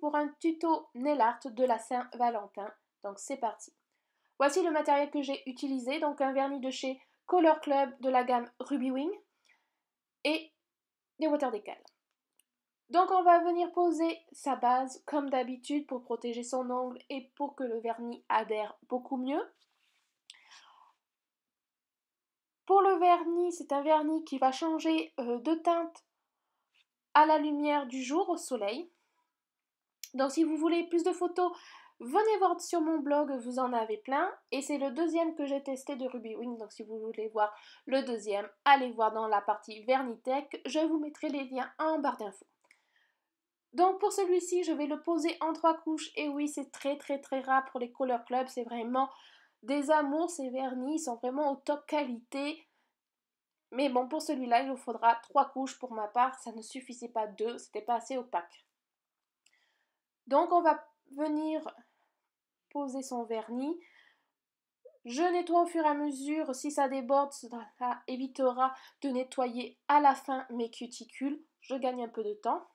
pour un tuto nail art de la Saint-Valentin. Donc c'est parti. Voici le matériel que j'ai utilisé, donc un vernis de chez Color Club de la gamme Ruby Wing et des water decals. Donc on va venir poser sa base comme d'habitude pour protéger son ongle et pour que le vernis adhère beaucoup mieux. Pour le vernis, c'est un vernis qui va changer euh, de teinte à la lumière du jour au soleil. Donc si vous voulez plus de photos, venez voir sur mon blog, vous en avez plein. Et c'est le deuxième que j'ai testé de Ruby Wing. Donc si vous voulez voir le deuxième, allez voir dans la partie Vernitech. Je vous mettrai les liens en barre d'infos. Donc pour celui-ci, je vais le poser en trois couches. Et oui, c'est très très très rare pour les Color Club. C'est vraiment des amours, ces vernis. Ils sont vraiment au top qualité. Mais bon, pour celui-là, il vous faudra trois couches pour ma part. Ça ne suffisait pas deux, c'était pas assez opaque. Donc on va venir poser son vernis. Je nettoie au fur et à mesure. Si ça déborde, ça évitera de nettoyer à la fin mes cuticules. Je gagne un peu de temps.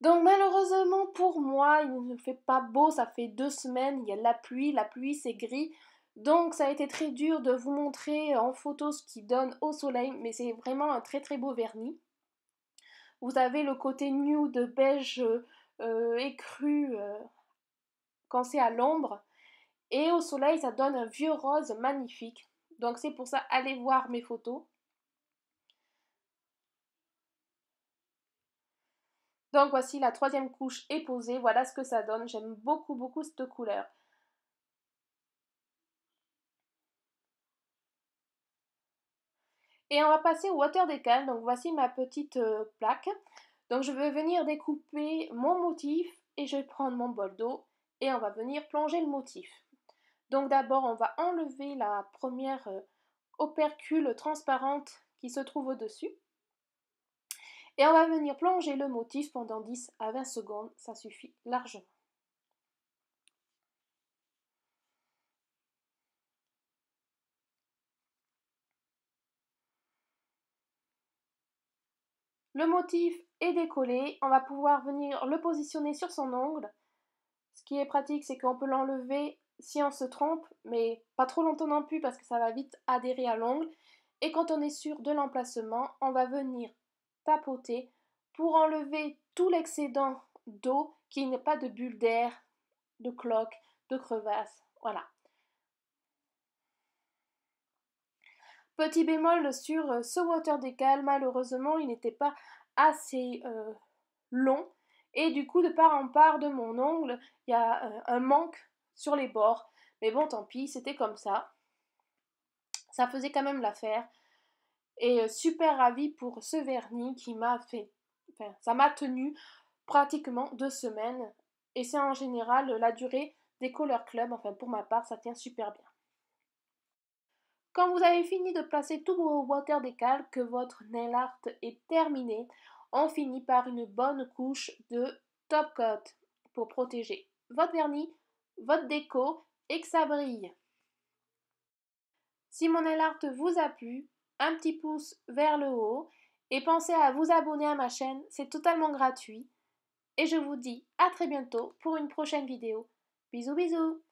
Donc malheureusement pour moi, il ne fait pas beau, ça fait deux semaines, il y a la pluie, la pluie c'est gris, donc ça a été très dur de vous montrer en photo ce qui donne au soleil, mais c'est vraiment un très très beau vernis. Vous avez le côté nude beige euh, écru euh, quand c'est à l'ombre. Et au soleil, ça donne un vieux rose magnifique. Donc c'est pour ça, allez voir mes photos. Donc voici la troisième couche est posée. Voilà ce que ça donne. J'aime beaucoup beaucoup cette couleur. Et on va passer au water decal, Donc voici ma petite euh, plaque. Donc je vais venir découper mon motif et je vais prendre mon bol d'eau et on va venir plonger le motif. Donc d'abord on va enlever la première euh, opercule transparente qui se trouve au-dessus. Et on va venir plonger le motif pendant 10 à 20 secondes, ça suffit largement. Le motif est décollé, on va pouvoir venir le positionner sur son ongle. Ce qui est pratique, c'est qu'on peut l'enlever si on se trompe, mais pas trop longtemps non plus parce que ça va vite adhérer à l'ongle. Et quand on est sûr de l'emplacement, on va venir tapoter pour enlever tout l'excédent d'eau qui n'est pas de bulles d'air, de cloques, de crevasses. Voilà. Petit bémol sur euh, ce water decal, malheureusement il n'était pas assez euh, long et du coup de part en part de mon ongle il y a euh, un manque sur les bords. Mais bon tant pis, c'était comme ça. Ça faisait quand même l'affaire. Et super ravi pour ce vernis qui m'a fait. Enfin, ça m'a tenu pratiquement deux semaines. Et c'est en général la durée des Color Club. Enfin, pour ma part, ça tient super bien. Quand vous avez fini de placer tout vos water décals, que votre nail art est terminé, on finit par une bonne couche de top coat pour protéger votre vernis, votre déco et que ça brille. Si mon nail art vous a plu, un petit pouce vers le haut et pensez à vous abonner à ma chaîne, c'est totalement gratuit. Et je vous dis à très bientôt pour une prochaine vidéo. Bisous bisous